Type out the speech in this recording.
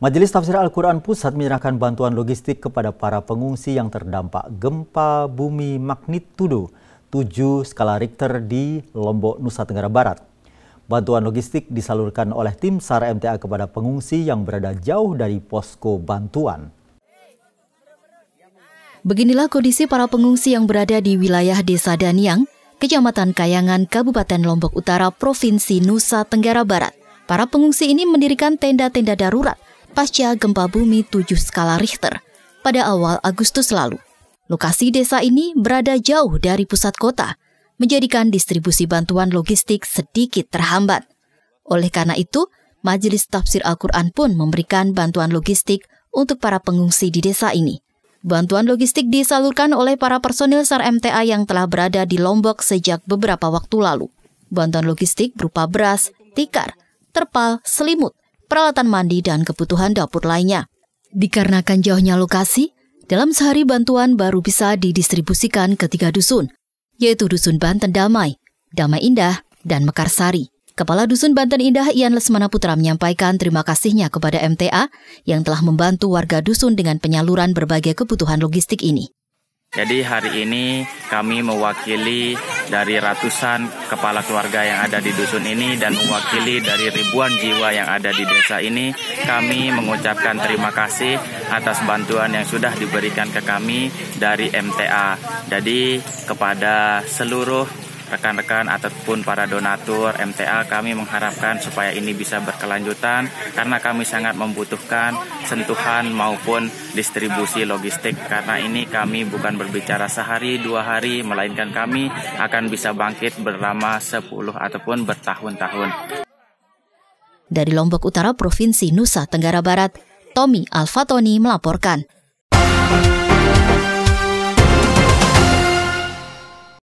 Majelis Tafsir Al-Quran Pusat menyerahkan bantuan logistik kepada para pengungsi yang terdampak gempa bumi magnitudo 7 skala Richter di Lombok, Nusa Tenggara Barat. Bantuan logistik disalurkan oleh tim SAR MTA kepada pengungsi yang berada jauh dari posko bantuan. Beginilah kondisi para pengungsi yang berada di wilayah Desa Daniang, Kecamatan Kayangan, Kabupaten Lombok Utara, Provinsi Nusa Tenggara Barat. Para pengungsi ini mendirikan tenda-tenda darurat pasca gempa bumi 7 skala Richter pada awal Agustus lalu. Lokasi desa ini berada jauh dari pusat kota, menjadikan distribusi bantuan logistik sedikit terhambat. Oleh karena itu, Majelis Tafsir Al-Quran pun memberikan bantuan logistik untuk para pengungsi di desa ini. Bantuan logistik disalurkan oleh para personil SAR MTA yang telah berada di Lombok sejak beberapa waktu lalu. Bantuan logistik berupa beras, tikar, terpal, selimut, peralatan mandi, dan kebutuhan dapur lainnya. Dikarenakan jauhnya lokasi, dalam sehari bantuan baru bisa didistribusikan ke tiga dusun, yaitu Dusun Banten Damai, Damai Indah, dan Mekarsari. Kepala Dusun Banten Indah Ian Lesmana Putra menyampaikan terima kasihnya kepada MTA yang telah membantu warga dusun dengan penyaluran berbagai kebutuhan logistik ini. Jadi hari ini kami mewakili dari ratusan kepala keluarga yang ada di dusun ini dan mewakili dari ribuan jiwa yang ada di desa ini. Kami mengucapkan terima kasih atas bantuan yang sudah diberikan ke kami dari MTA. Jadi kepada seluruh rekan-rekan ataupun para donatur MTA kami mengharapkan supaya ini bisa berkelanjutan karena kami sangat membutuhkan sentuhan maupun distribusi logistik karena ini kami bukan berbicara sehari dua hari melainkan kami akan bisa bangkit berlama 10 ataupun bertahun-tahun. Dari Lombok Utara Provinsi Nusa Tenggara Barat, Tommy Alfatoni melaporkan.